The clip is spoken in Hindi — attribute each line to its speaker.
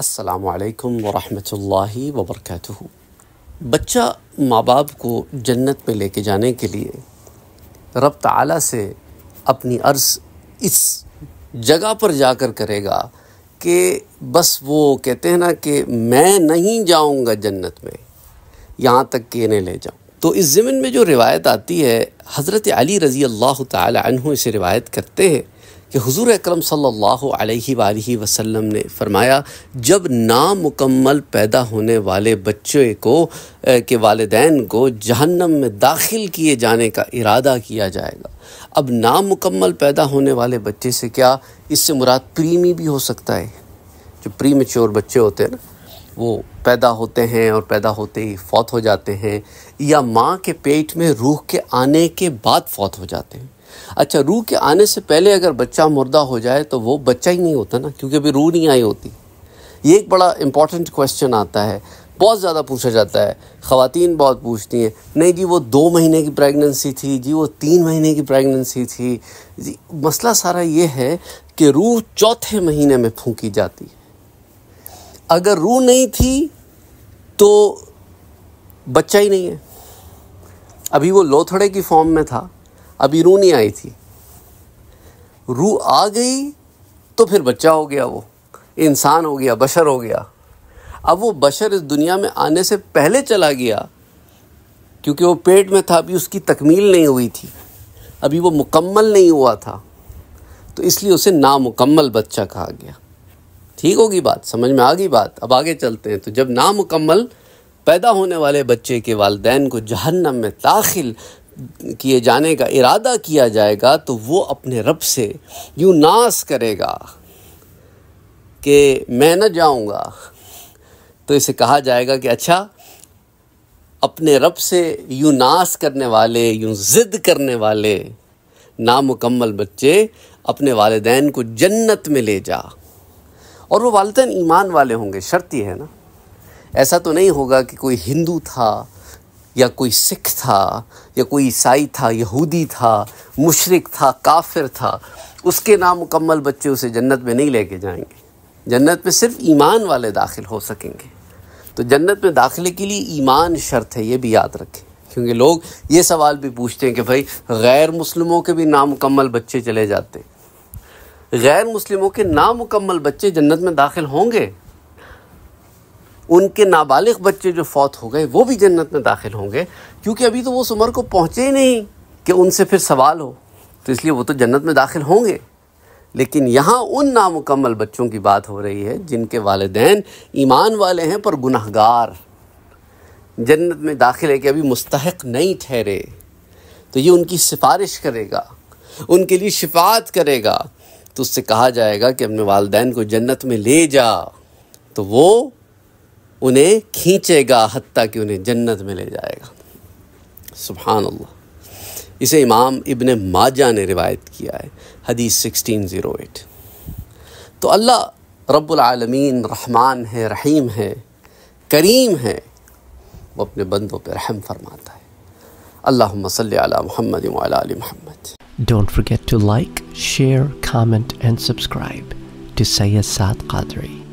Speaker 1: असलकम वरहमल वबरक बच्चा माँ बाप को जन्नत में लेके जाने के लिए रब ताली से अपनी अर्ज़ इस जगह पर जाकर करेगा कि बस वो कहते हैं ना कि मैं नहीं जाऊंगा जन्नत में यहाँ तक कि इन्हें ले जाऊँ तो इस ज़मीन में जो रिवायत आती है हज़रत अली रज़ी अल्लाह तहों इसे रिवायत करते हैं कि हुजूर अकरम सल्लल्लाहु अलैहि वसल्लम ने फरमाया जब नामुकम्मल पैदा होने वाले बच्चे को के वालदेन को जहन्नम में दाखिल किए जाने का इरादा किया जाएगा अब नामुकम्मल पैदा होने वाले बच्चे से क्या इससे मुराद प्रीमी भी हो सकता है जो प्री बच्चे होते हैं ना वो पैदा होते हैं और पैदा होते ही फौत हो जाते हैं या माँ के पेट में रूह के आने के बाद फौत हो जाते हैं अच्छा रूह के आने से पहले अगर बच्चा मुर्दा हो जाए तो वो बच्चा ही नहीं होता ना क्योंकि अभी रूह नहीं आई होती ये एक बड़ा इंपॉर्टेंट क्वेश्चन आता है बहुत ज़्यादा पूछा जाता है ख़वातीन बहुत पूछती हैं नहीं जी वो दो महीने की प्रेगनेंसी थी जी वो तीन महीने की प्रेगनेंसी थी जी मसला सारा ये है कि रूह चौथे महीने में फूकी जाती है अगर रूह नहीं थी तो बच्चा ही नहीं है अभी वो लोथड़े की फॉर्म में था अभी रू नहीं आई थी रू आ गई तो फिर बच्चा हो गया वो इंसान हो गया बशर हो गया अब वो बशर इस दुनिया में आने से पहले चला गया क्योंकि वो पेट में था अभी उसकी तकमील नहीं हुई थी अभी वो मुकम्मल नहीं हुआ था तो इसलिए उसे नामुकम्मल बच्चा कहा गया ठीक होगी बात समझ में आ गई बात अब आगे चलते हैं तो जब नामुकम्मल पैदा होने वाले बच्चे के वालदेन को जहन्नम में दाखिल किए जाने का इरादा किया जाएगा तो वो अपने रब से यूँ नाश करेगा कि मैं न जाऊँगा तो इसे कहा जाएगा कि अच्छा अपने रब से यूँ नाश करने वाले यूँ ज़िद करने वाले नामुकम्मल बच्चे अपने वालदेन को जन्नत में ले जा और वो वालदेन ईमान वाले होंगे शर्त ही है ना ऐसा तो नहीं होगा कि कोई हिंदू था या कोई सिख था या कोई ईसाई था यहूदी था मुशरक था काफिर था उसके नामुकम्मल बच्चे उसे जन्नत में नहीं लेके जाएंगे जन्नत में सिर्फ ईमान वाले दाखिल हो सकेंगे तो जन्नत में दाखिले के लिए ईमान शर्त है ये भी याद रखें क्योंकि लोग ये सवाल भी पूछते हैं कि भाई गैर मुस्लिमों के भी नामुकम्मल बच्चे चले जाते गैर मुस्लिमों के नामुकम्मल बच्चे जन्नत में दाखिल होंगे उनके नाबालिग बच्चे जो फौत हो गए वो भी जन्नत में दाखिल होंगे क्योंकि अभी तो वो उस उम्र को पहुँचे ही नहीं कि उनसे फिर सवाल हो तो इसलिए वो तो जन्नत में दाखिल होंगे लेकिन यहाँ उन नामुकम्मल बच्चों की बात हो रही है जिनके वालदेन ईमान वाले हैं पर गुनाहगार जन्नत में दाखिल है कि अभी मुस्तक नहीं ठहरे तो ये उनकी सिफारिश करेगा उनके लिए शिफात करेगा तो उससे कहा जाएगा कि अपने वालदेन को जन्नत में ले जा तो वो उन्हें खींचेगा हती कि उन्हें जन्नत में ले जाएगा सुबहान अल्लाह इसे इमाम इब्ने माजा ने रिवायत किया है हदीस सिक्सटीन जीरो एट तो अल्लाह रब्लमीन रहमान है रहीम है करीम है वो अपने बंदों पर रहम फरमाता है अल्लाह सल महमद वाली Muhammad don't forget to like share comment and subscribe to Sayyid Saad Qadri